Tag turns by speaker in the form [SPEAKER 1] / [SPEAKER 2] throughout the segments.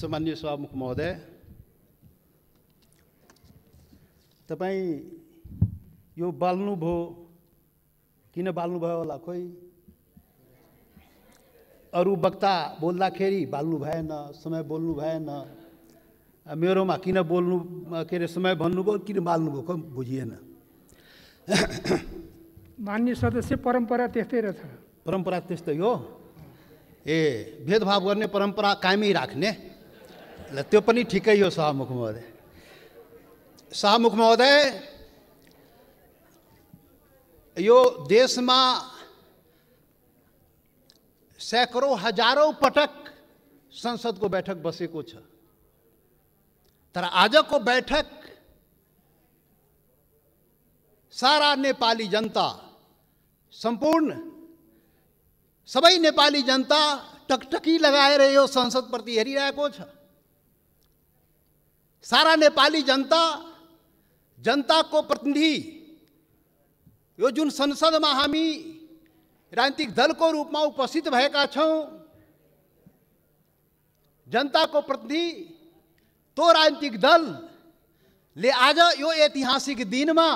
[SPEAKER 1] सामान्य सभामुख महोदय तपाईँ यो बाल्नुभयो किन बाल्नुभयो होला खोइ अरू वक्ता बोल्दाखेरि बाल्नु भएन समय बोल्नु भएन मेरोमा किन बोल्नु के अरे समय भन्नुभयो किन बाल्नुभयो खोइ बुझिएन
[SPEAKER 2] मान्य
[SPEAKER 1] सदस्य परम्परा त्यस्तै रहेछ परम्परा त्यस्तै हो ए भेदभाव गर्ने परम्परा कायमै राख्ने ल त्यो पनि ठिकै हो शाहमुख महोदय शाहमुख महोदय यो देशमा सैकड़ौँ हजारौँ पटक संसदको बैठक बसेको छ तर आजको बैठक सारा नेपाली जनता सम्पूर्ण सबै नेपाली जनता टकटकी लगाएर यो संसदप्रति हेरिरहेको छ सारा नेपाली जनता जनताको प्रतिनिधि यो जुन संसदमा हामी राजनीतिक दलको रूपमा उपस्थित भएका छौँ जनताको प्रतिनिधि तो राजनीतिक दलले आज यो ऐतिहासिक दिनमा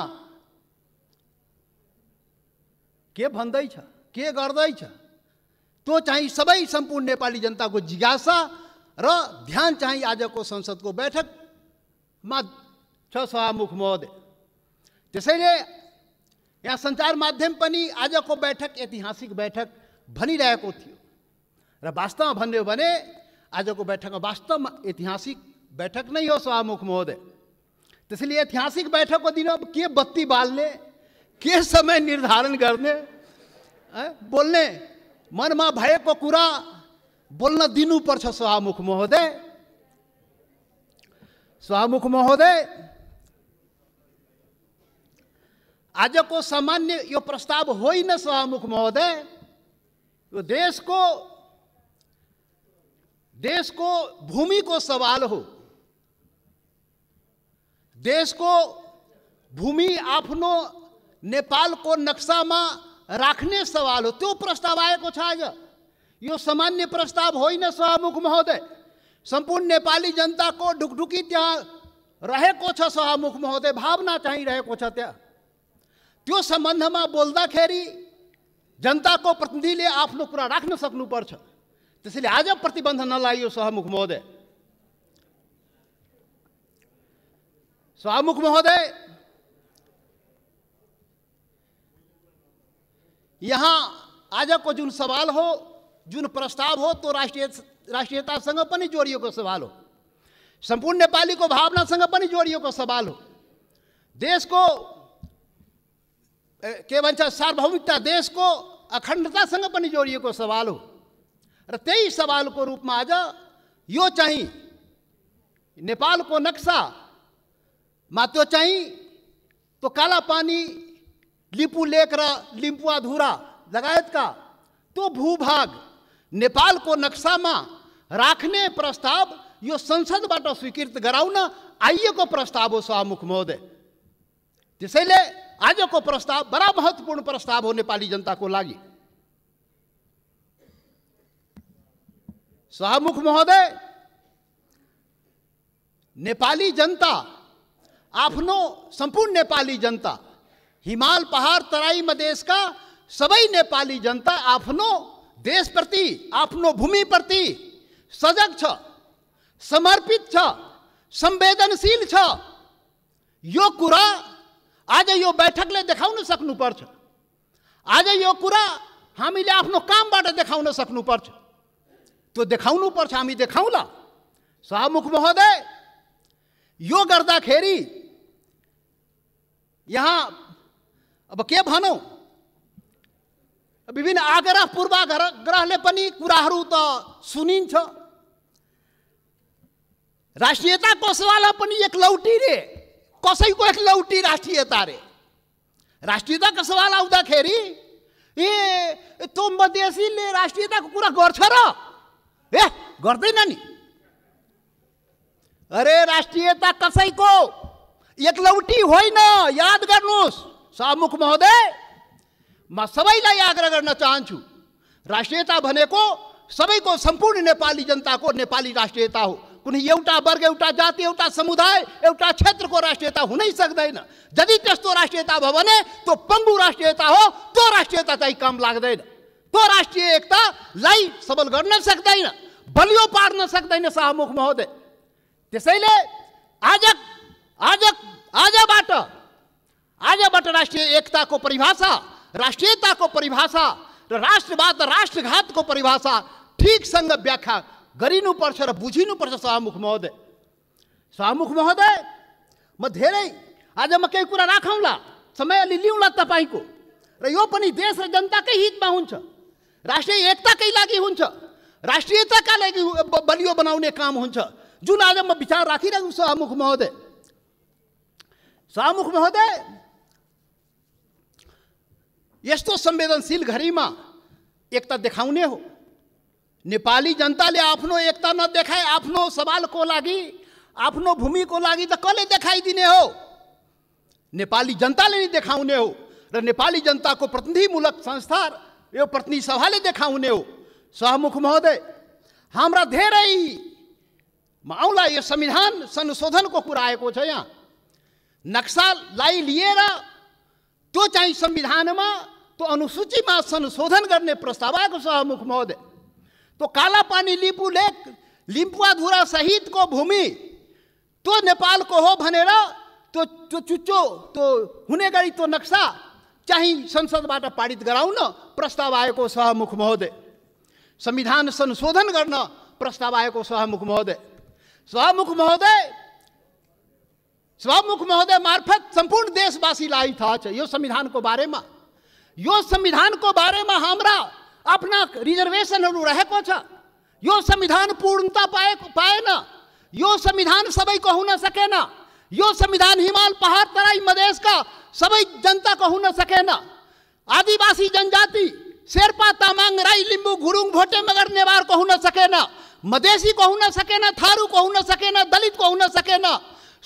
[SPEAKER 1] के भन्दैछ के गर्दैछ त्यो चाहिँ सबै सम्पूर्ण नेपाली जनताको जिज्ञासा र ध्यान चाहिँ आजको संसदको बैठक मा छ सभामुख महोदय त्यसैले यहाँ सञ्चार माध्यम पनि आजको बैठक ऐतिहासिक बैठक भनिरहेको थियो र वास्तवमा भन्यो भने आजको बैठकमा वास्तवमा ऐतिहासिक बैठक नै हो सभामुख महोदय त्यसैले ऐतिहासिक बैठकको दिन अब के बत्ती बाल्ने के समय निर्धारण गर्ने बोल्ने मनमा भएको कुरा बोल्न दिनुपर्छ सभामुख महोदय स्वामुख महोदय आज को सामान्य यो प्रस्ताव हो ही न स्वामुख महोदय यो देश को देश को भूमि को सवाल हो देश को भूमि आपनो नेपाल को नक्शा में राखने सवाल हो तो प्रस्ताव आयोग आज यो सामान्य प्रस्ताव न सभामुख महोदय संपूर्ण नेपाली जनता को ढुकढुकी सभामुख महोदय भावना चाहिँ रहेको संबंध में बोलता सम्बन्धमा जनता को प्रतिनिधि आपको कुरा राख् सकू त्यसैले आज प्रतिबंध नलाइयो सहमुख महोदय सहमुख महोदय यहाँ आज को जो सवाल हो जो प्रस्ताव हो तो राष्ट्रीय राष्ट्रीयता संग पनि को सवाल हो को भावना संग जोड़ को सवाल हो को के देश को अखंडता संग जोड़ को सवाल हो सवाल को रूप में आज यो चाहिँ नेपालको नक्सामा त्यो चाह तो काला पानी लिपू लेक र लगायत का तो भूभाग नेपालको में राखने प्रस्ताव यो संसद स्वीकृत आइए को प्रस्ताव हो सभामुख महोदय त्यसैले को प्रस्ताव बडा महत्वपूर्ण प्रस्ताव हो नेपाली को लागि सभामुख महोदय नेपाली जनता आफ्नो संपूर्ण नेपाली जनता हिमाल पहाड तराई का सबै नेपाली जनता आफ्नो देशप्रति आफ्नो भूमिप्रति सजग छ समर्पित छ संवेदनशील छ यो कुरा आज यो बैठकले देखाउन सक्नुपर्छ आज यो कुरा हामीले आफ्नो कामबाट देखाउन सक्नुपर्छ त्यो देखाउनु पर्छ हामी देखाउँला सहमुख महोदय यो गर्दाखेरि यहाँ अब के भनौँ विभिन्न आग्रह पूर्वाग्रह ग्रहले पनि कुराहरू त सुनिन्छ राष्ट्रियता कसवाला पनि एकलौटी रे कसैको एकलौटी राष्ट्रियता रे राष्ट्रियताको सवाल आउँदाखेरि ए त्यो मधेसीले राष्ट्रियताको कुरा गर्छ र ए गर्दैन नि अरे राष्ट्रियता कसैको एकलौटी होइन याद गर्नुहोस् सहमुख महोदय म सबैलाई आग्रह गर्न चाहन्छु राष्ट्रियता भनेको सबैको सम्पूर्ण नेपाली जनताको नेपाली राष्ट्रियता हो कुनै एउटा वर्ग एउटा जाति एउटा समुदाय एउटा क्षेत्रको राष्ट्रियता हुनै सक्दैन यदि त्यस्तो राष्ट्रियता भयो भने त्यो पङ्गु राष्ट्रियता हो त्यो राष्ट्रियता चाहिँ काम लाग्दैन त्यो राष्ट्रिय एकतालाई सबल गर्न सक्दैन बलियो पार्न सक्दैन सहमुख महोदय त्यसैले आज आज आजबाट आजबाट राष्ट्रिय एकताको परिभाषा राष्ट्रियताको परिभाषा र राष्ट्रवाद र राष्ट्रघातको परिभाषा ठिकसँग व्याख्या गरिनुपर्छ र बुझिनुपर्छ सभामुख महोदय सभामुख महोदय म धेरै आज म केही कुरा राखौँला समय अलि लिउँला तपाईँको र यो पनि देश र जनताकै हितमा हुन्छ राष्ट्रिय एकताकै लागि हुन्छ राष्ट्रियताका लागि बलियो बनाउने काम हुन्छ जुन आज म विचार राखिरहेको सभामुख महोदय सभामुख महोदय यस्तो संवेदनशील घडीमा एकता देखाउने हो नेपाली जनताले आफ्नो एकता नदेखाए आफ्नो सवालको लागि आफ्नो भूमिको लागि त कसले देखाइदिने हो नेपाली जनताले नै देखाउने हो र नेपाली जनताको प्रतिनिधिमूलक संस्था यो प्रतिनिधि सभाले देखाउने हो सहमुख महोदय हाम्रा धेरै आउँला यो संविधान संशोधनको कुरा आएको छ यहाँ नक्सालाई लिएर त्यो चाहिँ संविधानमा त्यो अनुसूचीमा संशोधन गर्ने प्रस्ताव आएको सहमुख महोदय तो काला पानी लिपु लेक लिम्पुआधुरा सहितको भूमि तो नेपालको हो भनेर त्यो त्यो चुच्चो हुने गरी त्यो नक्सा चाहिँ संसदबाट पारित गराउन प्रस्ताव आएको सहमुख महोदय संविधान संशोधन गर्न प्रस्ताव आएको सहमुख महोदय सहमुख महोदय सहमुख महोदय मार्फत सम्पूर्ण देशवासीलाई थाहा छ यो संविधानको बारेमा यो संविधानको बारेमा हाम्रा अपना रिजर्वेशन रह को यो संविधान पूर्णता पाए पाए ना यो संविधान सबई को न सके ना यो संविधान हिमाल पहाड़ तराई मदेश का सबई जनता को न सके ना आदिवासी जनजाति शेरपा तामांग राई लिंबू घुरुंग भोटे मगर नेवार को न सके ना मधेसी को न सके ना थारू को न सके ना दलित को न सके ना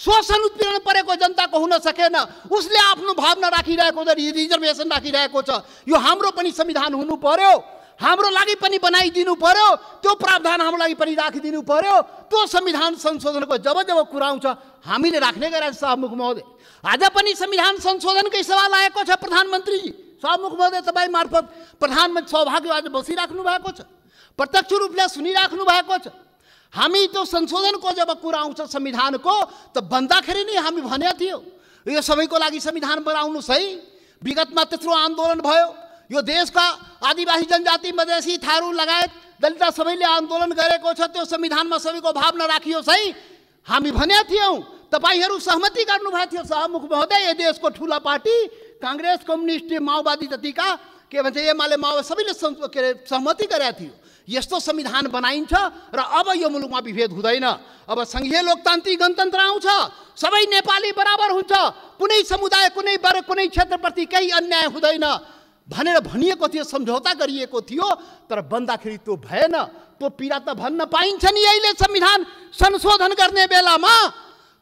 [SPEAKER 1] शोषण उत्पीडन परेको जनताको हुन सकेन उसले आफ्नो भावना राखिरहेको छ रिजर्भेसन राखिरहेको छ यो हाम्रो पनि संविधान हुनु पर्यो हाम्रो लागि पनि बनाइदिनु पर्यो त्यो प्रावधान हाम्रो लागि पनि राखिदिनु पर्यो त्यो संविधान संशोधनको जब जब कुरा आउँछ हामीले राख्ने गरेर सहमुख महोदय आज पनि संविधान संशोधनकै सवाल आएको छ प्रधानमन्त्री सहमुख महोदय तपाईँ मार्फत प्रधानमन्त्री सौभाग्य आज बसिराख्नु भएको छ प्रत्यक्ष रूपले सुनिराख्नु भएको छ हामी त्यो संशोधनको जब कुरा आउँछ संविधानको त भन्दाखेरि नै हामी भनेको थियो यो सबैको लागि संविधान बनाउनुहोस् है विगतमा त्यत्रो आन्दोलन भयो यो देशका आदिवासी जनजाति मधेसी थारू लगायत दलित सबैले आन्दोलन गरेको छ त्यो संविधानमा सबैको भावना राखियोस् है हामी भनेका थियौँ तपाईँहरू सहमति गर्नुभएको थियो सहमुख महोदय यो देशको ठुला पार्टी काङ्ग्रेस कम्युनिस्ट माओवादी जतिका के भन्छ एमाले माओवादी सबैले के अरे सहमति गरेका थियो यस्तो संविधान बनाइन्छ र अब यो मुलुकमा विभेद हुँदैन अब सङ्घीय लोकतान्त्रिक गणतन्त्र आउँछ सबै नेपाली बराबर हुन्छ कुनै समुदाय कुनै वर्ग कुनै क्षेत्रप्रति केही अन्याय हुँदैन भनेर भनिएको थियो सम्झौता गरिएको थियो तर बन्दाखेरि त्यो भएन त्यो पीडा त भन्न पाइन्छ नि अहिले संविधान संशोधन गर्ने बेलामा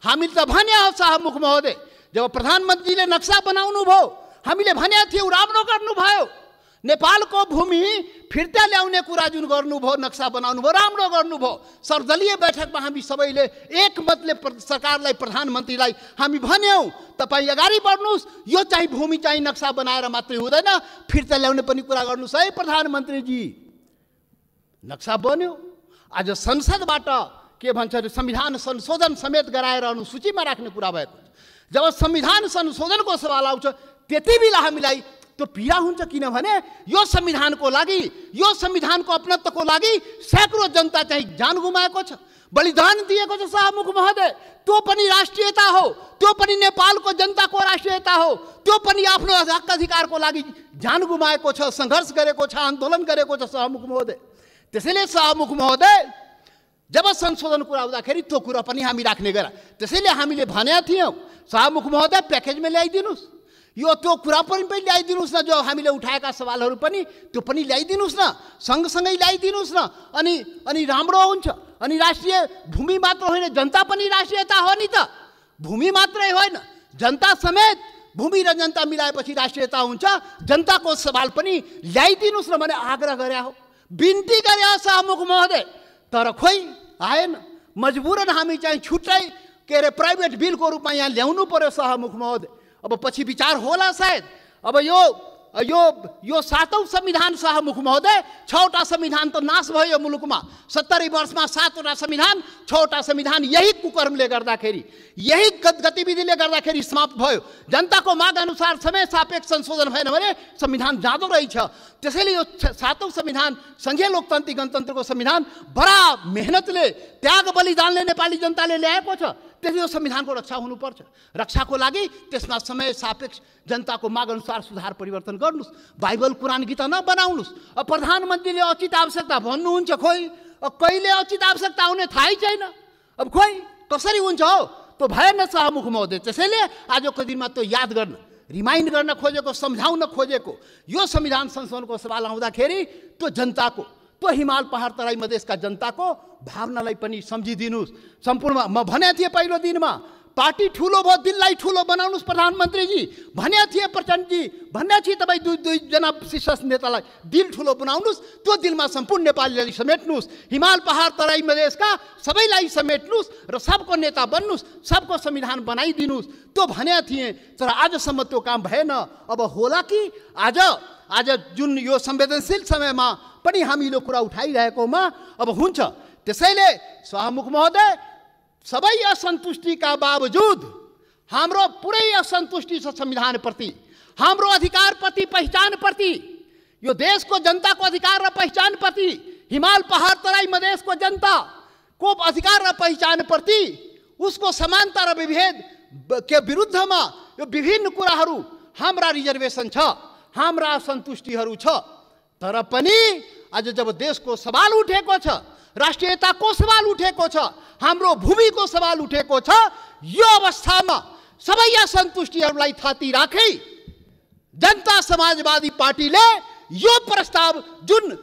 [SPEAKER 1] हामीले त भन्या हो मुख महोदय जब प्रधानमन्त्रीले नक्सा बनाउनु भयो हामीले भनेको थियौँ राम्रो गर्नुभयो नेपालको भूमि फिर्ता ल्याउने कुरा जुन गर्नुभयो नक्सा बनाउनु बनाउनुभयो राम्रो गर्नुभयो सर्वदलीय बैठकमा हामी सबैले एकमतले सरकारलाई प्रधानमन्त्रीलाई हामी भन्यौँ तपाईँ अगाडि बढ्नुहोस् यो चाहिँ भूमि चाहिँ नक्सा बनाएर मात्रै हुँदैन फिर्ता ल्याउने पनि कुरा गर्नुहोस् है प्रधानमन्त्रीजी नक्सा बन्यो आज संसदबाट के भन्छ अरे संविधान संशोधन समेत गराएर अनुसूचीमा राख्ने कुरा भएको जब संविधान संशोधनको सवाल आउँछ त्यति बेला हामीलाई त्यो पीडा हुन्छ किनभने यो संविधानको लागि यो संविधानको अपनत्वको लागि सैकड़ौँ जनता चाहिँ जान गुमाएको छ बलिदान दिएको छ शाहमुख महोदय त्यो पनि राष्ट्रियता हो त्यो पनि नेपालको जनताको राष्ट्रियता हो त्यो पनि आफ्नो हक अधिकारको लागि जान गुमाएको छ सङ्घर्ष गरेको छ आन्दोलन गरेको छ शाहमुख महोदय त्यसैले शाहमुख महोदय जब संशोधन कुरा हुँदाखेरि त्यो कुरा पनि हामी राख्ने गरा त्यसैले हामीले भनेका थियौँ शाहमुख महोदय प्याकेजमा ल्याइदिनुहोस् यो त्यो कुरा पनि पनि ल्याइदिनुहोस् न जो हामीले उठाएका सवालहरू पनि त्यो पनि ल्याइदिनुहोस् न सँगसँगै ल्याइदिनुहोस् न अनि अनि राम्रो हुन्छ अनि राष्ट्रिय भूमि मात्र होइन जनता पनि राष्ट्रियता हो नि त भूमि मात्रै होइन जनता समेत भूमि र जनता मिलाएपछि राष्ट्रियता हुन्छ जनताको सवाल पनि ल्याइदिनुहोस् न भने आग्रह गरे हो बिन्ती गरे सहमुख महोदय तर खोइ आएन मजबुरन हामी चाहिँ छुट्टै के अरे प्राइभेट बिलको रूपमा यहाँ ल्याउनु पऱ्यो सहमुख महोदय अब पछि विचार होला सायद अब यो यो यो सातौँ संविधान सहमुख महोदय छवटा संविधान त नाश भयो यो मुलुकमा सत्तरी वर्षमा सातवटा संविधान छवटा संविधान यही कुकर्मले गर्दाखेरि यही गतिविधिले गर्दाखेरि समाप्त भयो जनताको माग अनुसार समय सापेक्ष संशोधन भएन भने संविधान जाँदो रहेछ त्यसैले यो सातौँ संविधान सङ्घीय लोकतान्त्रिक गणतन्त्रको संविधान बडा मेहनतले त्याग बलिदानले नेपाली जनताले ल्याएको छ त्यसले संविधानको रक्षा हुनुपर्छ रक्षाको लागि त्यसमा समय सापेक्ष जनताको माग अनुसार सुधार परिवर्तन गर्नुहोस् बाइबल कुरान गीता नबनाउनुहोस् प्रधानमन्त्रीले अचित आवश्यकता भन्नुहुन्छ खोइ कहिले अचित आवश्यकता हुने थाहै छैन अब खोइ कसरी हुन्छ हो त्यो भएन सहमुख महोदय त्यसैले आजको दिनमा त्यो याद गर्न रिमाइन्ड गर्न खोजेको सम्झाउन खोजेको यो संविधान संशोधनको सवाल आउँदाखेरि त्यो जनताको त्यो हिमाल पहाड तराई मधेसका जनताको भावनालाई पनि सम्झिदिनुहोस् सम्पूर्ण म भने थिएँ पहिलो दिनमा पार्टी ठुलो भयो दिनलाई ठुलो बनाउनुहोस् प्रधानमन्त्रीजी भन्या थिएँ प्रचण्डजी भन्या थिएँ तपाईँ दुई दुईजना शीर्ष नेतालाई दिल ठुलो बनाउनुहोस् त्यो दिलमा सम्पूर्ण नेपालीलाई समेट्नुहोस् हिमाल पहाड तराई मधेसका सबैलाई समेट्नुहोस् र सबको नेता बन्नुहोस् सबको संविधान बनाइदिनुहोस् त्यो भन्या थिएँ तर आजसम्म त्यो काम भएन अब होला कि आज आज जुन यो संवेदनशील समयमा पनि हामीले कुरा उठाइरहेकोमा अब हुन्छ त्यसैले सहमुख महोदय सबै असन्तुष्टिका बावजुद हाम्रो पुरै असन्तुष्टि छ संविधानप्रति हाम्रो अधिकारप्रति पहिचानप्रति यो देशको जनताको अधिकार र पहिचानप्रति हिमाल पहाड तराई मधेसको जनता को अधिकार र पहिचानप्रति उसको समानता र विभेद के विरुद्धमा यो विभिन्न कुराहरू हाम्रा रिजर्भेसन छ हाम्रा असन्तुष्टिहरू छ तर पनि आज जब देशको सवाल उठेको छ राष्ट्रियताको सवाल उठेको छ हाम्रो भूमिको सवाल उठेको छ यो अवस्थामा सबै असन्तुष्टिहरूलाई थाती राखी जनता समाजवादी पार्टीले यो प्रस्ताव जुन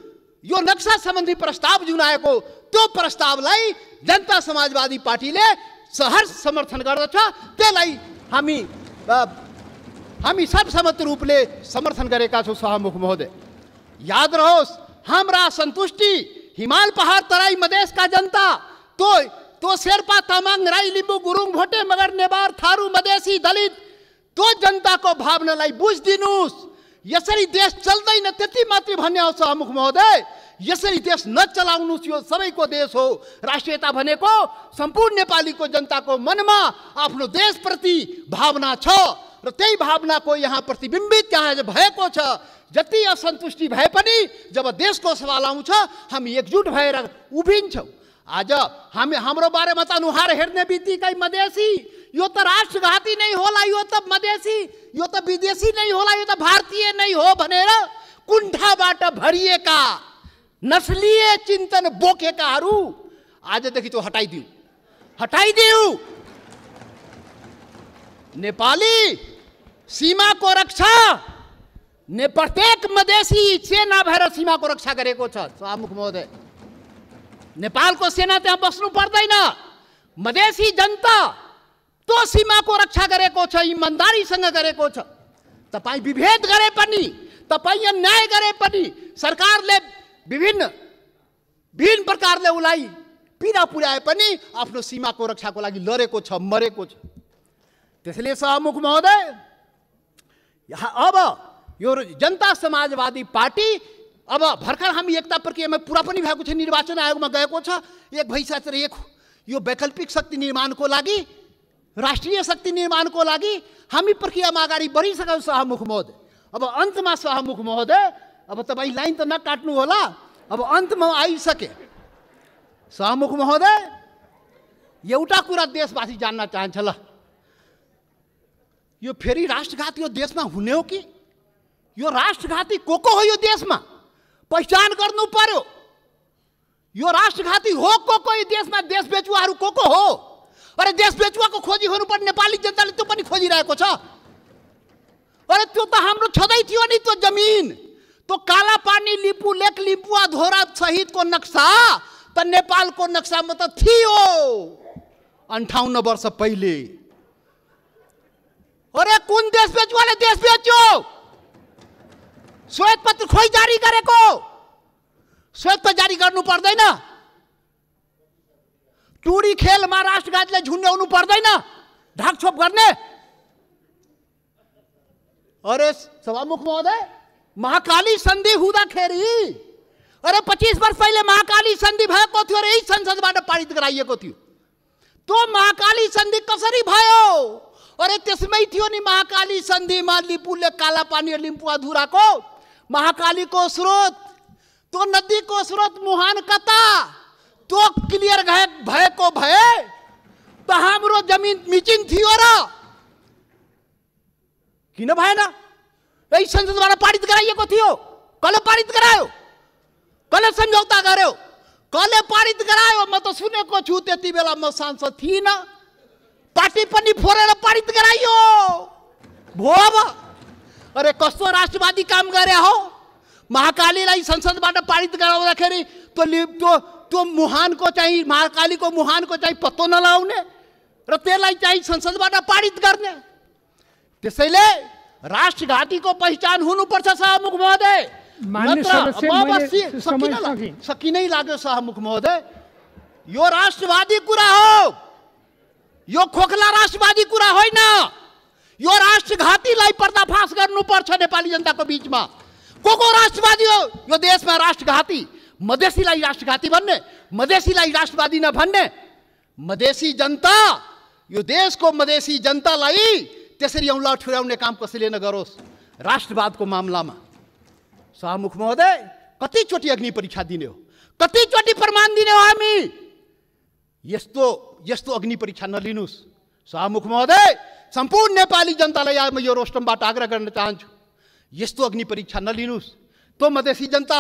[SPEAKER 1] यो नक्सा सम्बन्धी प्रस्ताव जुन आएको त्यो प्रस्तावलाई जनता समाजवादी पार्टीले सहर समर्थन गर्दछ त्यसलाई हामी हामी सर्वसम्मत रूपले समर्थन गरेका छौँ सहमुख महोदय याद रहोस् हाम्रा सन्तुष्टि हिमाल पहाड तराई का जनता तो तो शेरपा तामाङ राई लिंबू गुरुङ भोटे मगर नेवार थारू मधेशी दलित भावना जनताको भावनालाई दिनुस यसरी देश न त्यति मात्र भन्ने आउँछ अमुख महोदय यसरी देश नचलाउनुहोस् यो सबैको देश हो राष्ट्रियता भनेको सम्पूर्ण नेपालीको जनताको मनमा आफ्नो देशप्रति भावना छ र त्यही भावनाको यहाँ प्रतिबिम्बित यहाँ भएको छ जति असन्तुष्टि भए पनि जब देशको सवाल आउँछ हामी एकजुट भएर उभिन्छौँ आज हामी हाम्रो बारेमा त अनुहार हेर्ने बित्तिकै मधेसी यो त राष्ट्रघाती नै होला यो त मधेसी यो त विदेशी नै होला यो त भारतीय नै हो भनेर कुण्ठाबाट भरिएका नस्लीय चिन्तन बोकेकाहरू आजदेखि त्यो हटाइदिऊ हटाइदेऊ नेपाली सीमाको रक्षा ने प्रत्येक मधेसी सेना भएर सीमाको रक्षा गरेको छ सभामुख महोदय नेपालको सेना त्यहाँ बस्नु पर्दैन मधेसी जनता त्यो सीमाको रक्षा गरेको छ इमान्दारीसँग गरेको छ तपाईँ विभेद गरे पनि तपाईँ अन्याय गरे पनि सरकारले विभिन्न विभिन्न प्रकारले उसलाई पीडा पुर्याए पनि आफ्नो सीमाको रक्षाको लागि लडेको छ मरेको छ त्यसैले सहमुख महोदय अब यो जनता समाजवादी पार्टी अब भर्खर हामी एकता प्रक्रियामा पुरा पनि भएको छ निर्वाचन आयोगमा गएको छ एक भइसकेर एक यो वैकल्पिक शक्ति निर्माणको लागि राष्ट्रिय शक्ति निर्माणको लागि हामी प्रक्रियामा अगाडि बढिसक्यौँ सहमुख महोदय अब अन्तमा सहमुख महोदय अब तपाईँ लाइन त नकाट्नु होला अब अन्तमा आइसके सहमुख महोदय एउटा कुरा देशवासी जान्न चाहन्छ ल यो फेरि राष्ट्रघात यो देशमा हुने हो कि यो राष्ट्रघाती को को हो यो देशमा पहिचान गर्नु पर्यो यो राष्ट्रघाती हो को को यो देशमा देश बेचुवाहरू को को हो अरे देश बेचुवाको खोजी पनि नेपाली जनताले त्यो पनि खोजिरहेको छ अरे त्यो त हाम्रो छँदै थियो नि त्यो जमिन त्यो काला पानी लिपु लेख लिपुवा धोरा सहितको नक्सा त नेपालको नक्सामा त थियो अन्ठाउन्न वर्ष पहिले अरे कौन देश बेच वाले देश बेचो श्वेत पत्र खोई जारी करे को श्वेत पत्र जारी दे ना टूरी खेल महाराष्ट्र गाजले झुन्ड्याउनु पर्दैन ढाकछोप गर्ने अरे सभामुख महोदय महाकाली संधि हुदा खेरी अरे पच्चिस वर्ष पहले महाकाली संधि सन्धि को थी और यही संसद संसदबाट पारित को थी तो महाकाली संधि कसरी भयो अरे त्यसमै थियो नि महाकाली सन्धिमा लिपुले काला पानी लिम्पु अधुराको महाकालीको स्रोत तो नदीको स्रोत मुहान कता तो क्लियर भए भएको भए त तो हाम्रो जमिन मिचिङ थियो र किन भएन यही संसदबाट पारित गराइएको थियो कसले पारित गरायो कसले सम्झौता गर्यो कसले पारित गरायो म त तो सुनेको छु त्यति बेला म सांसद थिइनँ पार्टी पनि फोरेर पारित गराइयो भो अब अरे कस्तो राष्ट्रवादी काम गरे हो महाकालीलाई संसदबाट पारित गराउँदाखेरि त्यो त्यो त्यो मुहानको चाहिँ महाकालीको मुहानको चाहिँ पत्तो नलाउने र त्यसलाई चाहिँ संसदबाट पारित गर्ने त्यसैले राष्ट्रघाटीको पहिचान हुनुपर्छ सहमुख महोदय सकिनै लाग्यो सहमुख महोदय यो राष्ट्रवादी कुरा हो यो खोखला राष्ट्रवादी कुरा होइन यो राष्ट्रघातीलाई पर्दाफास गर्नुपर्छ नेपाली जनताको बिचमा को को राष्ट्रवादी हो यो देशमा राष्ट्रघाती मधेसीलाई राष्ट्रघाती भन्ने मधेसीलाई राष्ट्रवादी नभन्ने मधेसी जनता यो देशको मधेसी जनतालाई त्यसरी औँला ठुर्याउने काम कसैले नगरोस् राष्ट्रवादको मामलामा सहमुख महोदय कतिचोटि अग्नि परीक्षा दिने हो कतिचोटि प्रमाण दिने हो हामी यस्तो यस्तो अग्नि परीक्षा नलिनुहोस् सहमुख महोदय सम्पूर्ण नेपाली जनतालाई आज म यो रोस्टमबाट आग्रह गर्न चाहन्छु यस्तो अग्नि परीक्षा नलिनुहोस् त्यो मधेसी जनता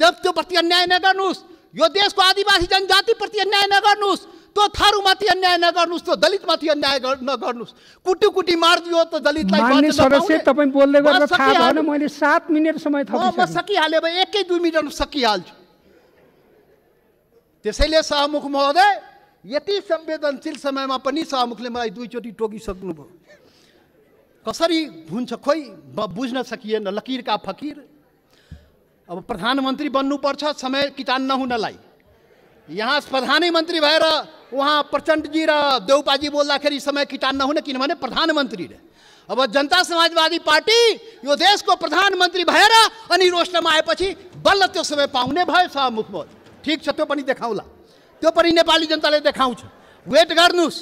[SPEAKER 1] त्यो त्योप्रति अन्याय नगर्नुहोस् यो देशको आदिवासी जनजातिप्रति अन्याय नगर्नुहोस् त्यो थारूमाथि अन्याय नगर्नुहोस् त्यो दलितमाथि अन्याय नगर्नुहोस् कुटी कुटी मारिदियो त दलितलाई सदस्य तपाईँ बोल्दै गर्दा थाहा भएन मैले सात मिनट समय म सकिहालेँ एकै दुई मिनट सकिहाल्छु त्यसैले सहमुख महोदय यति संवेदनशील समयमा पनि सहमुखले मलाई दुईचोटि टोकिसक्नुभयो कसरी हुन्छ खोइ बुझ्न सकिएन लकिरका फकिर अब प्रधानमन्त्री बन्नुपर्छ समय किटान नहुनलाई यहाँ प्रधानमन्त्री भएर उहाँ प्रचण्डजी र देउपाजी बोल्दाखेरि समय किटान नहुने किनभने प्रधानमन्त्रीले अब जनता समाजवादी पार्टी यो देशको प्रधानमन्त्री भएर अनि रोस्टमा आएपछि बल्ल त्यो समय पाउने भयो सहमुख महोदय ठिक छ त्यो पनि देखाउँला त्यो पनि नेपाली जनताले देखाउँछ वेट गर्नुहोस्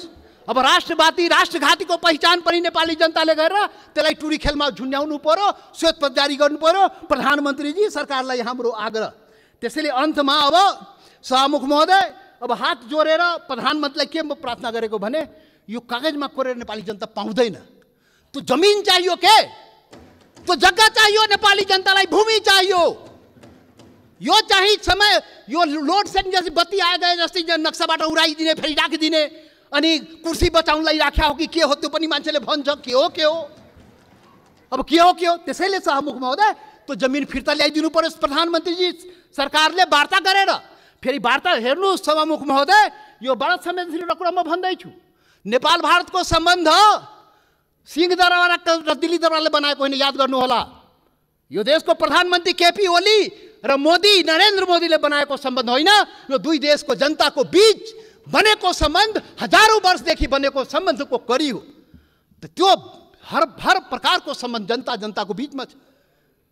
[SPEAKER 1] अब राष्ट्रवादी राष्ट्रघातीको पहिचान पनि नेपाली जनताले गरेर त्यसलाई टुरी खेलमा झुन्ड्याउनु पऱ्यो श्वेतपत्र जारी गर्नु पऱ्यो प्रधानमन्त्रीजी सरकारलाई हाम्रो आग्रह त्यसैले अन्तमा अब सभामुख महोदय अब हात जोडेर प्रधानमन्त्रीलाई के प्रार्थना गरेको भने यो कागजमा कोरेर नेपाली जनता पाउँदैन त्यो जमिन चाहियो के त्यो जग्गा चाहियो नेपाली जनतालाई भूमि चाहियो यो चाहिँ समय यो लोड सेडिङ जस्तै बत्ती गए जस्तै नक्साबाट उडाइदिने फेरि राखिदिने अनि कुर्सी बचाउनलाई राख्या हो कि के हो त्यो पनि मान्छेले भन्छ के हो के हो अब के हो के हो त्यसैले सहमुखमा महोदय त्यो जमिन फिर्ता ल्याइदिनु पर्यो प्रधानमन्त्रीजी सरकारले वार्ता गरेर फेरि वार्ता हेर्नु सभामुख महोदय यो भारत संवेदनशील एउटा कुरा म भन्दैछु नेपाल भारतको सम्बन्ध सिंह दरबार र दिल्ली दरबारले बनाएको होइन याद गर्नु होला यो देशको प्रधानमन्त्री केपी ओली र मोदी नरेन्द्र मोदीले बनाएको सम्बन्ध होइन यो दुई देशको जनताको बिच बनेको सम्बन्ध हजारौँ वर्षदेखि बनेको सम्बन्धको कडी हो त्यो हर हर प्रकारको सम्बन्ध जनता जनताको बिचमा छ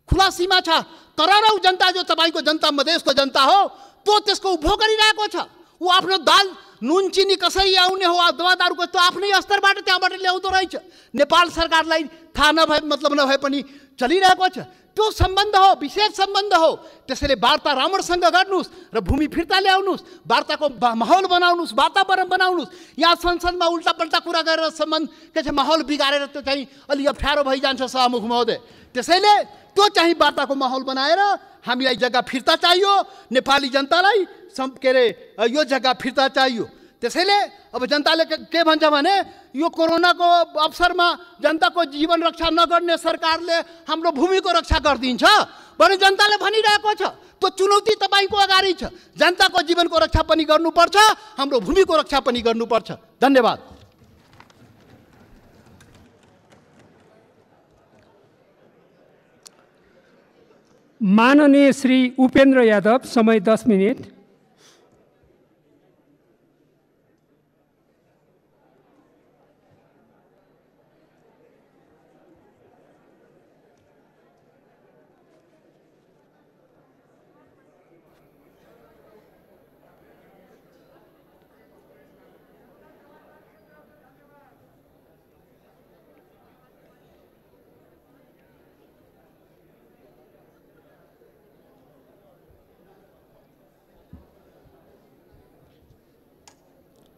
[SPEAKER 1] खुला सीमा छ तरौरौँ जनता जो तपाईँको जनता मधेसको जनता हो त्यो त्यसको उपभोग गरिरहेको छ ऊ आफ्नो दाल नुन चिनी कसरी आउने हो दवा दारूको त्यो आफ्नै स्तरबाट त्यहाँबाट ल्याउँदो रहेछ नेपाल सरकारलाई थाहा नभए मतलब नभए पनि चलिरहेको छ त्यो सम्बन्ध हो विशेष सम्बन्ध हो त्यसैले वार्ता राम्रोसँग गर्नुहोस् र भूमि फिर्ता ल्याउनुहोस् वार्ताको माहौल बनाउनुहोस् वातावरण बनाउनुहोस् यहाँ संसदमा उल्टापल्टा कुरा गरेर सम्बन्ध के चाहिँ माहौल बिगारेर त्यो चाहिँ अलि अप्ठ्यारो भइजान्छ सहमुख महोदय त्यसैले त्यो चाहिँ वार्ताको माहौल बनाएर हामीलाई जग्गा फिर्ता चाहियो नेपाली जनतालाई सम् के अरे यो जग्गा फिर्ता चाहियो त्यसैले अब जनताले के भन्छ भने यो कोरोनाको अवसरमा जनताको जीवन रक्षा नगर्ने सरकारले हाम्रो भूमिको रक्षा गरिदिन्छ भने जनताले भनिरहेको छ त्यो चुनौती तपाईँको अगाडि छ जनताको जीवनको रक्षा पनि गर्नुपर्छ हाम्रो भूमिको रक्षा पनि गर्नुपर्छ धन्यवाद माननीय श्री उपेन्द्र यादव समय दस मिनट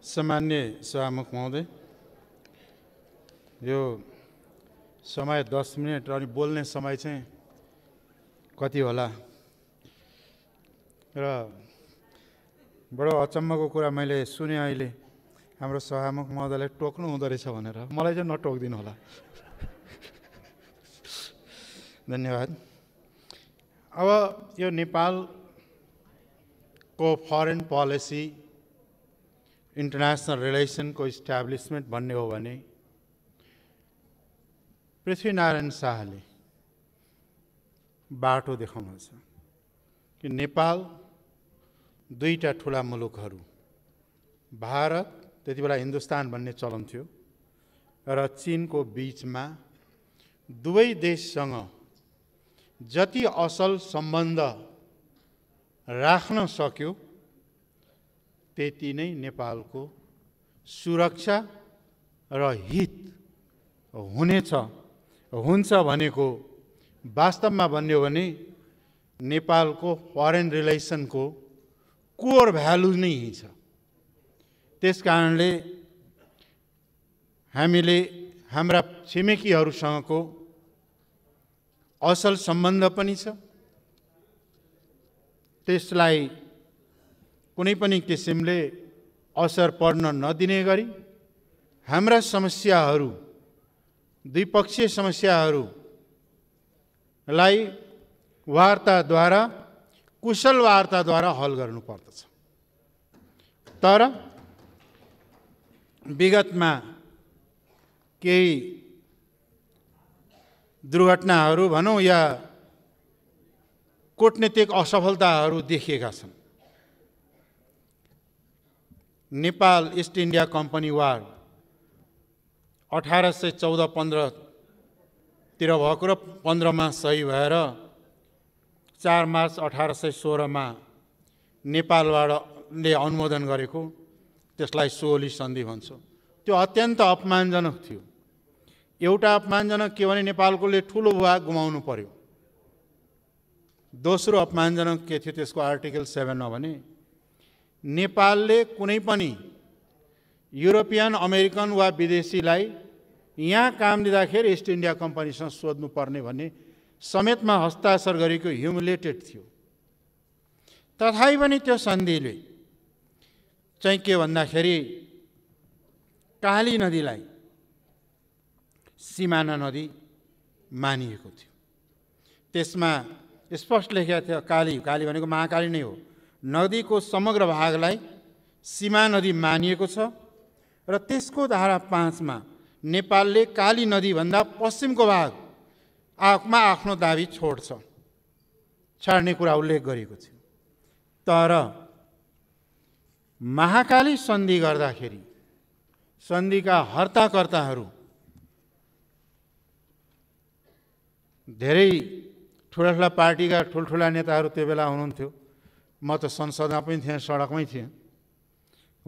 [SPEAKER 2] सामान्य सभामुख महोदय यो समय दस मिनट अनि बोल्ने समय चाहिँ कति होला र बडो अचम्मको कुरा मैले सुने अहिले हाम्रो सभामुख महोदयलाई टोक्नु हुँदो रहेछ भनेर मलाई चाहिँ नटोकिदिनु होला धन्यवाद अब यो नेपालको फरेन पोलिसी इन्टरनेसनल रिलेसनको इस्ट्याब्लिसमेन्ट भन्ने हो भने पृथ्वीनारायण शाहले बाटो देखाउनुहुन्छ कि नेपाल दुईवटा ठुला मुलुकहरू भारत त्यति बेला हिन्दुस्तान भन्ने चलन थियो र चिनको बिचमा दुवै देशसँग जति असल सम्बन्ध राख्न सक्यो त्यति नै नेपालको सुरक्षा र हित हुनेछ हुन्छ भनेको वास्तवमा भन्यो भने नेपालको फरेन रिलेसनको कोर भ्यालु नै छ त्यस कारणले हामीले हाम्रा छिमेकीहरूसँगको असल सम्बन्ध पनि छ त्यसलाई कुनै पनि किसिमले असर पर्न नदिने गरी हाम्रा समस्याहरू द्विपक्षीय समस्याहरूलाई वार्ताद्वारा कुशल वार्ताद्वारा हल गर्नुपर्दछ तर विगतमा केही दुर्घटनाहरू भनौँ या कुटनीतिक असफलताहरू देखिएका छन् Nepal East India company war अठार सय चौध पन्ध्रतिर भएको र पन्ध्रमा सही भएर चार मार्च अठार सय सोह्रमा नेपालबाटले अनुमोदन गरेको त्यसलाई सोली सन्धि भन्छ त्यो अत्यन्त अपमानजनक थियो एउटा अपमानजनक के भने नेपालकोले ठुलो भुवा गुमाउनु पर्यो दोस्रो अपमानजनक के थियो त्यसको आर्टिकल सेभेनमा भने नेपालले कुनै पनि युरोपियन अमेरिकन वा विदेशीलाई यहाँ काम दिँदाखेरि इस्ट इन्डिया कम्पनीसँग सोध्नुपर्ने भन्ने समेतमा हस्ताक्षर गरेको ह्युमुलेटेड थियो तथापि पनि त्यो सन्धिले चाहिँ के भन्दाखेरि काली नदीलाई सिमाना नदी मानिएको थियो त्यसमा स्पष्ट लेखेका थियो काली काली भनेको महाकाली नै हो नदीको समग्र भागलाई सीमा नदी मानिएको छ र त्यसको धारा पाँचमा नेपालले काली नदीभन्दा पश्चिमको भाग आमा आफ्नो दाबी छोड्छ छाड्ने कुरा उल्लेख गरिएको थियो तर महाकाली सन्धि गर्दाखेरि सन्धिका हर्ताकर्ताहरू धेरै ठुला ठुला पार्टीका ठुल्ठुला नेताहरू त्यो बेला हुनुहुन्थ्यो म त संसदमा पनि थिएँ सडकमै थिएँ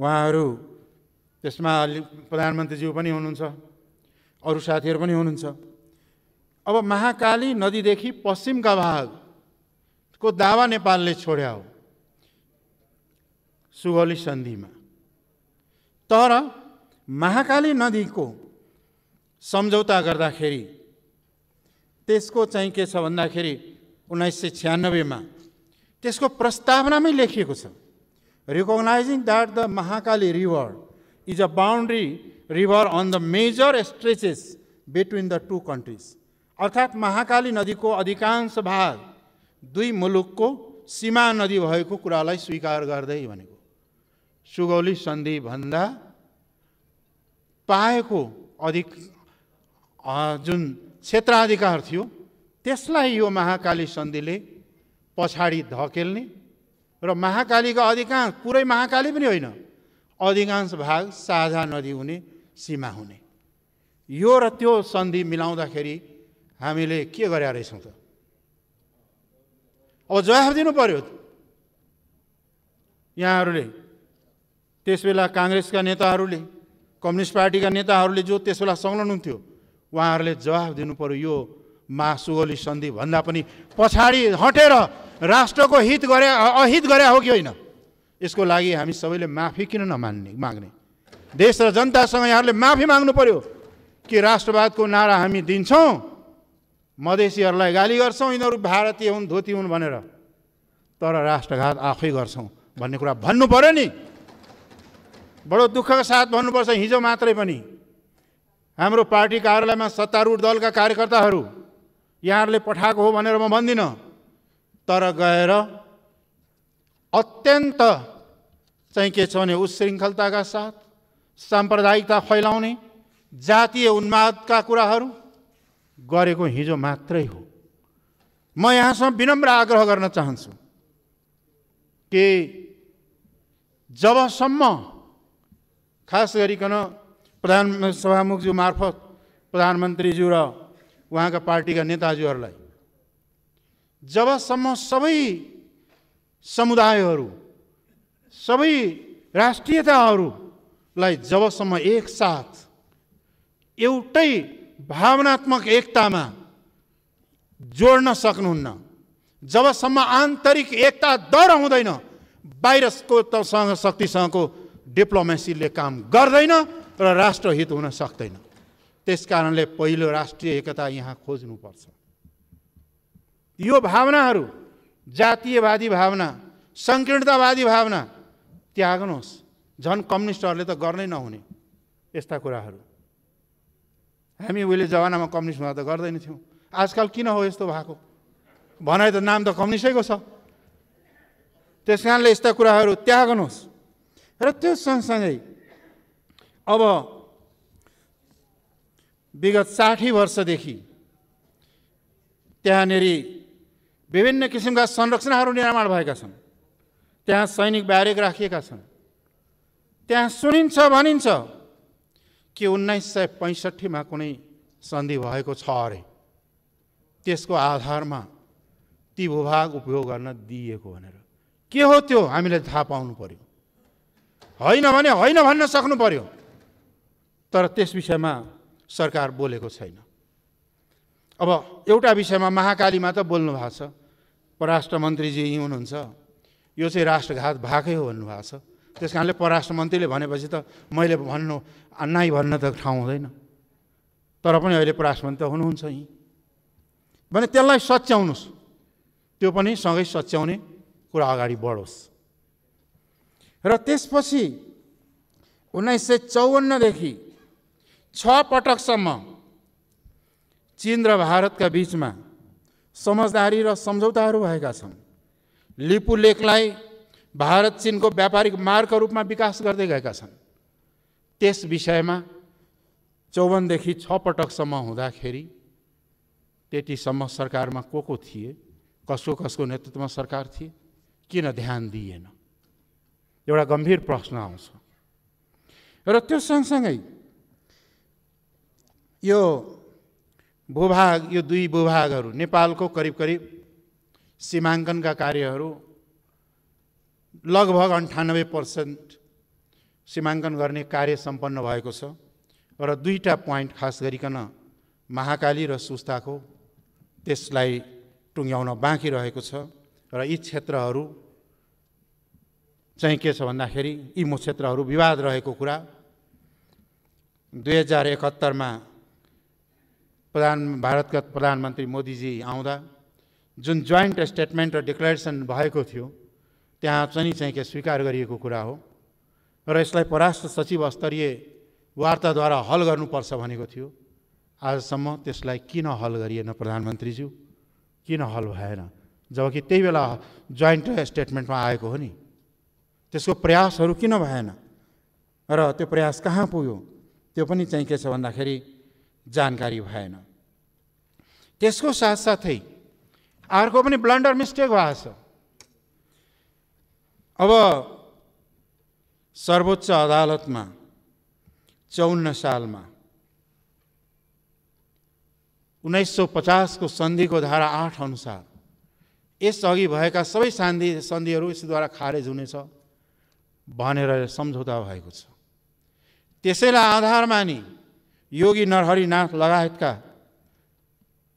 [SPEAKER 2] उहाँहरू त्यसमा अलि प्रधानमन्त्रीज्यू पनि हुनुहुन्छ अरू साथीहरू पनि हुनुहुन्छ अब महाकाली नदीदेखि पश्चिमका भागको दावा नेपालले छोड्या हो सुगौली सन्धिमा तर महाकाली नदीको सम्झौता गर्दाखेरि त्यसको चाहिँ के छ भन्दाखेरि उन्नाइस सय छ्यानब्बेमा त्यसको प्रस्तावनामै लेखिएको छ recognising that the Mahakali river is a boundary river on the major stretches between the two countries अर्थात् महाकाली नदीको अधिकांश भाग दुई मुलुकको सीमा नदी भएको कुरालाई स्वीकार गर्दै भनेको सुगौली सन्धि भन्दा पाएको अधिक जुन क्षेत्राधिकार थियो त्यसलाई यो महाकाली सन्धिले पछाडि धकेल्ने र महाकालीका अधिकांश पुरै महाकाली पनि होइन अधिकांश भाग साझा नदी हुने सीमा हुने यो र त्यो सन्धि मिलाउँदाखेरि हामीले के गरेका रहेछौँ त अब जवाफ दिनु पऱ्यो यहाँहरूले त्यसबेला काङ्ग्रेसका नेताहरूले कम्युनिस्ट पार्टीका नेताहरूले जो त्यसबेला संलग्न हुन्थ्यो उहाँहरूले जवाफ दिनु पर्यो यो महासुगोली सन्धिभन्दा पनि पछाडि हटेर राष्ट्रको हित गरे अहित गरे हो कि होइन यसको लागि हामी सबैले माफी किन नमान्ने माग्ने देश र जनतासँग यहाँहरूले माफी माग्नु पर्यो कि राष्ट्रवादको नारा हामी दिन्छौँ मधेसीहरूलाई गाली गर्छौँ यिनीहरू भारतीय हुन् धोती हुन् भनेर तर राष्ट्रघात आफै गर्छौँ भन्ने कुरा भन्नु पऱ्यो नि बडो दुःखको साथ भन्नुपर्छ हिजो मात्रै पनि हाम्रो पार्टी कार्यालयमा सत्तारूढ दलका कार्यकर्ताहरू यहाँहरूले पठाएको हो भनेर म भन्दिनँ तर गएर अत्यन्त चाहिँ के छ भने उशृङ्खलताका साथ साम्प्रदायिकता फैलाउने जातीय उन्मादका कुराहरू गरेको हिजो मात्रै हो म यहाँसम्म विनम्र आग्रह गर्न चाहन्छु कि जबसम्म खास गरिकन प्रधान सभामुखज्यू मार्फत प्रधानमन्त्रीज्यू र उहाँका पार्टीका नेताज्यूहरूलाई जबसम्म सबै समुदायहरू सबै राष्ट्रियताहरूलाई जबसम्म एकसाथ एउटै भावनात्मक एकतामा जोड्न सक्नुहुन्न जबसम्म आन्तरिक एकता दर हुँदैन बाहिरको तसँग शक्तिसँगको डिप्लोमेसीले काम गर्दैन र राष्ट्रहित हुन सक्दैन त्यस कारणले पहिलो राष्ट्रिय एकता यहाँ खोज्नुपर्छ यो भावनाहरू जातीयवादी भावना सङ्कीर्णतावादी भावना त्याग्नुहोस् झन् कम्युनिस्टहरूले त गर्नै नहुने यस्ता कुराहरू हामी उहिले जमानामा कम्युनिस्ट हुँदा त गर्दैन थियौँ आजकल किन हो यस्तो भएको भनाइ त नाम त कम्युनिस्टैको छ त्यस कारणले यस्ता कुराहरू त्याग्नुहोस् र त्यो सँगसँगै अब विगत साठी वर्षदेखि त्यहाँनेरि विभिन्न किसिमका संरचनाहरू निर्माण भएका छन् त्यहाँ सैनिक ब्यारेक राखिएका छन् त्यहाँ सुनिन्छ भनिन्छ कि उन्नाइस सय पैँसठीमा कुनै सन्धि भएको छ अरे त्यसको आधारमा ती भूभाग उपयोग गर्न दिइएको भनेर के हो त्यो हामीले थाहा पाउनु पऱ्यो होइन भने होइन भन्न सक्नु पऱ्यो तर त्यस विषयमा सरकार बोलेको छैन अब एउटा विषयमा महाकालीमा त बोल्नु भएको छ परराष्ट्र मन्त्रीजी यहीँ हुनुहुन्छ यो चाहिँ राष्ट्रघात भएकै हो भन्नुभएको छ त्यस कारणले परराष्ट्र मन्त्रीले भनेपछि त मैले भन्नु नाइ भन्न त ठाउँ हुँदैन तर पनि अहिले परराष्ट्र मन्त्री त हुनुहुन्छ यहीँ भने त्यसलाई सच्याउनुहोस् त्यो पनि सँगै सच्याउने कुरा अगाडि बढोस् र त्यसपछि उन्नाइस सय चौवन्नदेखि छ पटकसम्म चीन र भारतका बिचमा समझदारी र सम्झौताहरू भएका छन् लिपु लेकलाई भारत चिनको व्यापारिक मार्गको रूपमा विकास गर्दै गएका छन् त्यस विषयमा चौवनदेखि छ पटकसम्म हुँदाखेरि त्यतिसम्म सरकारमा को को थिए कसको कसको नेतृत्वमा सरकार थिए किन ध्यान दिइएन एउटा गम्भीर प्रश्न आउँछ र त्यो सँगसँगै यो भूभाग यो दुई भूभागहरू नेपालको करिब करिब सीमाङ्कनका कार्यहरू लगभग अन्ठानब्बे पर्सेन्ट सीमाङ्कन गर्ने कार्य सम्पन्न भएको छ र दुईवटा पोइन्ट खास गरिकन महाकाली र सुस्ताको त्यसलाई टुङ्ग्याउन बाँकी रहेको छ र यी क्षेत्रहरू चाहिँ के छ भन्दाखेरि यी क्षेत्रहरू विवाद रहेको कुरा दुई हजार एकहत्तरमा प्रधान भारतका प्रधानमन्त्री मोदीजी आउँदा जुन जोइन्ट स्टेटमेन्ट र डिक्लेरेसन भएको थियो त्यहाँ चाहिँ चाहिँ के स्वीकार गरिएको कुरा हो र यसलाई पराष्ट्र सचिव स्तरीय वार्ताद्वारा हल गर्नुपर्छ भनेको थियो आजसम्म त्यसलाई किन हल गरिएन प्रधानमन्त्रीज्यू किन हल भएन जबकि त्यही बेला जोइन्ट स्टेटमेन्टमा आएको हो नि त्यसको प्रयासहरू किन भएन र त्यो प्रयास कहाँ पुग्यो त्यो पनि चाहिँ के छ भन्दाखेरि जानकारी भएन त्यसको साथसाथै अर्को पनि ब्लन्डर मिस्टेक भएको छ अब सर्वोच्च अदालतमा चौन्न सालमा उन्नाइस सौ पचासको सन्धिको धारा आठ अनुसार यसअघि भएका सबै सन्धि सन्धिहरू यसद्वारा खारेज हुनेछ भनेर सम्झौता भएको छ त्यसैलाई आधारमा नि योगी नरहरिनाथ लगायतका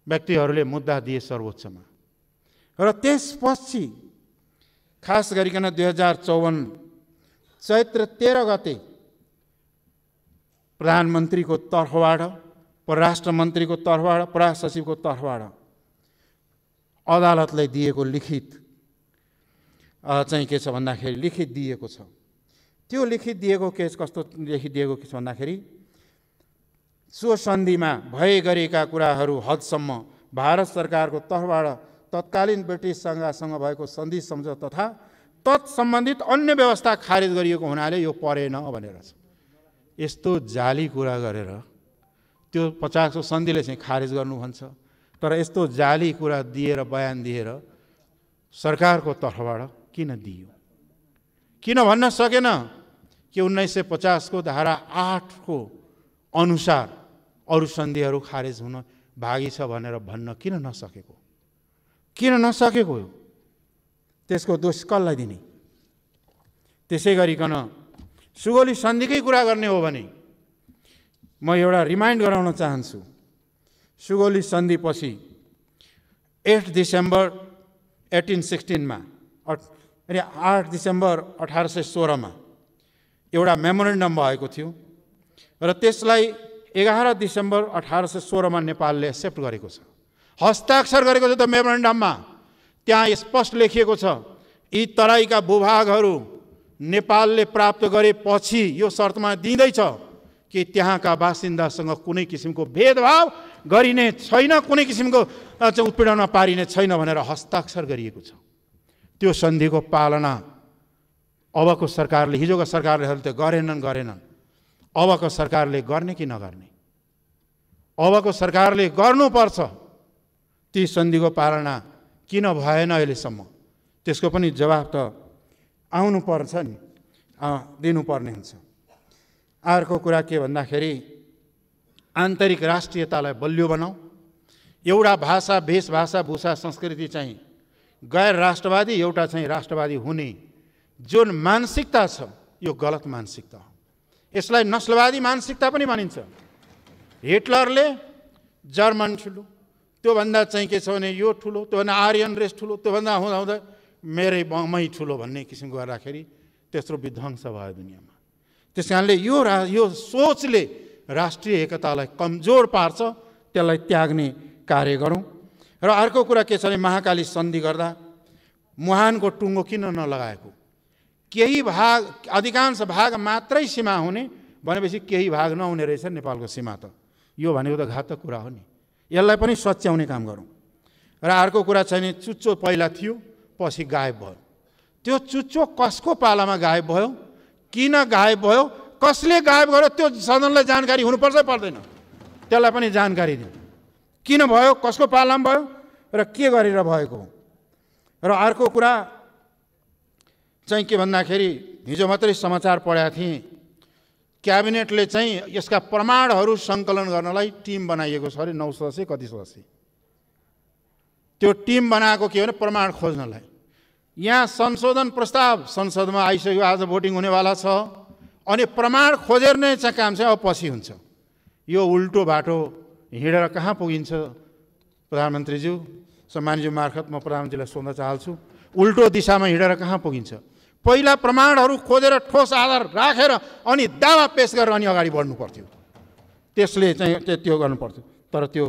[SPEAKER 2] व्यक्तिहरूले मुद्दा दिए सर्वोच्चमा र त्यसपछि खास गरिकन दुई हजार चौवन्न चैत्र तेह्र गते प्रधानमन्त्रीको तर्फबाट परराष्ट्र मन्त्रीको तर्फबाट परराष्ट्र सचिवको तर्फबाट अदालतलाई दिएको लिखित चाहिँ के छ भन्दाखेरि लिखित दिएको छ त्यो लिखित दिएको केस कस्तो लेखिदिएको के छ भन्दाखेरि सो सन्धिमा भए गरेका कुराहरू हदसम्म भारत सरकारको तर्फबाट तत्कालीन ब्रिटिस सङ्घसँग भएको सन्धि सम्झौता तथा तत्सम्बन्धित अन्य व्यवस्था खारेज गरिएको हुनाले यो परेन भनेर छ यस्तो जाली कुरा गरेर त्यो पचासको सन्धिले चाहिँ खारेज गर्नु भन्छ तर यस्तो जाली कुरा दिएर बयान दिएर सरकारको तर्फबाट किन दियो किन भन्न सकेन कि उन्नाइस सय पचासको धारा आठको अनुसार अरू सन्धिहरू खारेज हुन भागी छ भनेर भन्न किन नसकेको किन नसकेको त्यसको दोष कसलाई दिने त्यसै गरिकन सुगोली सन्धिकै कुरा गर्ने हो भने म एउटा रिमाइन्ड गराउन चाहन्छु सुगोली सन्धिपछि एट डिसेम्बर एटिन सिक्सटिनमा अरे आठ डिसेम्बर अठार सय सोह्रमा एउटा मेमोरेन्डम भएको थियो र त्यसलाई एघार दिसम्बर अठार सय सोह्रमा नेपालले एक्सेप्ट गरेको छ हस्ताक्षर गरेको छ त मेमोरेन्डममा त्यहाँ स्पष्ट लेखिएको छ यी तराईका भूभागहरू नेपालले प्राप्त गरेपछि यो शर्तमा दिँदैछ कि त्यहाँका बासिन्दासँग कुनै किसिमको भेदभाव गरिने छैन कुनै किसिमको चाहिँ उत्पीडनमा पारिने छैन भनेर हस्ताक्षर गरिएको छ त्यो सन्धिको पालना अबको सरकारले हिजोको सरकारले त गरेनन् गरेनन् अबको सरकारले गर्ने कि नगर्ने अबको सरकारले गर्नुपर्छ ती सन्धिको पालना किन भएन अहिलेसम्म त्यसको पनि जवाब त आउनुपर्छ नि दिनुपर्ने हुन्छ अर्को कुरा के भन्दाखेरि आन्तरिक राष्ट्रियतालाई बलियो बनाऊ एउटा भाषा वेशभाषा भूषा संस्कृति चाहिँ गैर राष्ट्रवादी एउटा चाहिँ राष्ट्रवादी हुने जुन मानसिकता छ यो गलत मानसिकता हो यसलाई नस्लवादी मानसिकता पनि भनिन्छ हिटलरले जर्मन ठुलो त्योभन्दा चाहिँ के छ भने यो ठुलो त्योभन्दा आर्यन रेस ठुलो त्योभन्दा हुँदा हुँदा मेरै मै ठुलो भन्ने किसिमको गर्दाखेरि त्यत्रो विध्वंस भयो दुनियाँमा त्यस कारणले यो रा यो सोचले राष्ट्रिय एकतालाई कमजोर पार्छ त्यसलाई त्याग्ने कार्य गरौँ र अर्को कुरा के छ भने महाकाली सन्धि गर्दा मुहानको टुङ्गो किन नलगाएको केही भाग अधिकांश भाग मात्रै सीमा हुने भनेपछि केही भाग नहुने रहेछ नेपालको सीमा त यो भनेको त घातक कुरा हो नि यसलाई पनि सच्याउने काम गरौँ र अर्को कुरा छैन नि चुच्चो पहिला थियो पछि गायब भयो त्यो चुच्चो कसको पालामा गायब भयो किन गायब भयो कसले गायब गर्यो त्यो सदनलाई जानकारी हुनुपर्छ पर्दैन त्यसलाई पनि जानकारी दिउँ किन भयो कसको पालामा भयो र के गरेर भएको हो र अर्को कुरा चाहिँ के भन्दाखेरि हिजो मात्रै समाचार पढाएको थिएँ क्याबिनेटले चाहिँ यसका प्रमाणहरू सङ्कलन गर्नलाई टिम बनाइएको छ अरे नौ सदस्य कति सदस्य त्यो टिम बनाएको के भने प्रमाण खोज्नलाई यहाँ संशोधन प्रस्ताव संसदमा आइसक्यो आज भोटिङ हुनेवाला छ अनि प्रमाण खोजेर नै चाहिँ काम चाहिँ अब पछि हुन्छ यो उल्टो बाटो हिँडेर कहाँ पुगिन्छ प्रधानमन्त्रीज्यू सम्मानज्यू मार्फत म प्रधानमन्त्रीलाई सोध्न चाहन्छु उल्टो दिशामा हिँडेर कहाँ पुगिन्छ पहिला प्रमाणहरू खोजेर ठोस आधार राखेर अनि दावा पेस गरेर अनि अगाडि बढ्नु पर्थ्यो त्यसले चाहिँ त्यो गर्नु पर्थ्यो तर त्यो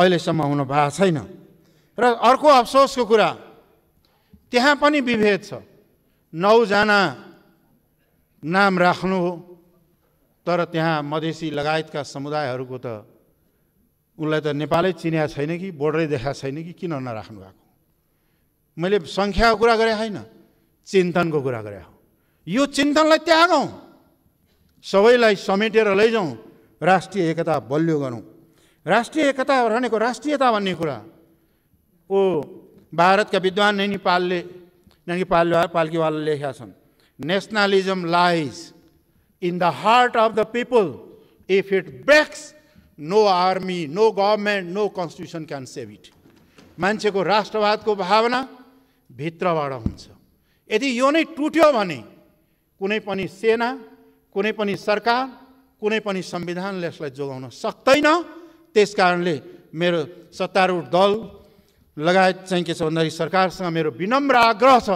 [SPEAKER 2] अहिलेसम्म हुन भएको छैन र अर्को अफसोसको कुरा त्यहाँ पनि विभेद छ नौजना नाम राख्नु हो तर त्यहाँ मधेसी लगायतका समुदायहरूको त उनलाई त नेपालै चिनेको छैन कि बोर्डरै देखाएको छैन कि किन नराख्नु भएको मैले सङ्ख्याको कुरा गरेँ होइन चिन्तनको कुरा गरे यो चिन्तनलाई त्यागौँ सबैलाई समेटेर लैजाउँ राष्ट्रिय एकता बलियो गरौँ राष्ट्रिय एकता भनेको राष्ट्रियता भन्ने कुरा ओ भारतका विद्वान नै नेपालले नैनी लेखेका छन् nationalism lies in the heart of the people if it breaks no army no government no constitution can save it मान्छेको राष्ट्रवादको भावना भित्रबाट हुन्छ यदि यो नै टुट्यो भने कुनै पनि सेना कुनै पनि सरकार कुनै पनि संविधानले यसलाई जोगाउन सक्दैन त्यस कारणले मेरो सत्तारूढ दल लगायत चाहिँ के छ भन्दाखेरि सरकारसँग मेरो विनम्र आग्रह छ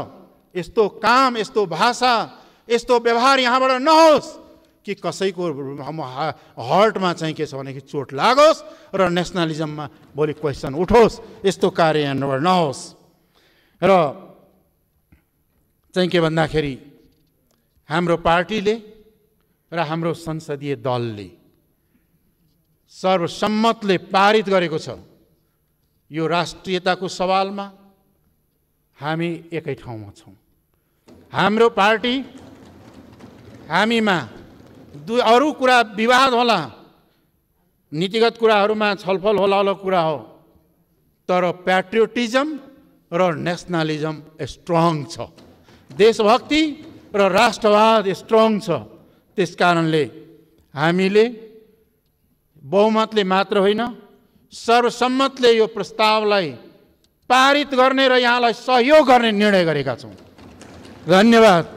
[SPEAKER 2] यस्तो काम यस्तो भाषा यस्तो व्यवहार यहाँबाट नहोस् कि कसैको हर्टमा चाहिँ के छ भनेदेखि चोट लागोस् र नेसनलिजममा भोलि क्वेसन उठोस् यस्तो कार्य यहाँबाट नहोस् र चाहिँ के भन्दाखेरि हाम्रो पार्टीले र हाम्रो संसदीय दलले सर्वसम्मतले पारित गरेको छ यो राष्ट्रियताको सवालमा हामी एकै ठाउँमा छौँ हाम्रो पार्टी हामीमा दु अरू कुरा विवाद होला नीतिगत कुराहरूमा छलफल होला होला कुरा हो तर प्याट्रियोटिजम र नेसनलिजम स्ट्रङ छ देशभक्ति र राष्ट्रवाद स्ट्रङ छ त्यस कारणले हामीले बहुमतले मात्र होइन सर्वसम्मतले यो प्रस्तावलाई पारित गर्ने र यहाँलाई सहयोग गर्ने निर्णय गरेका छौँ धन्यवाद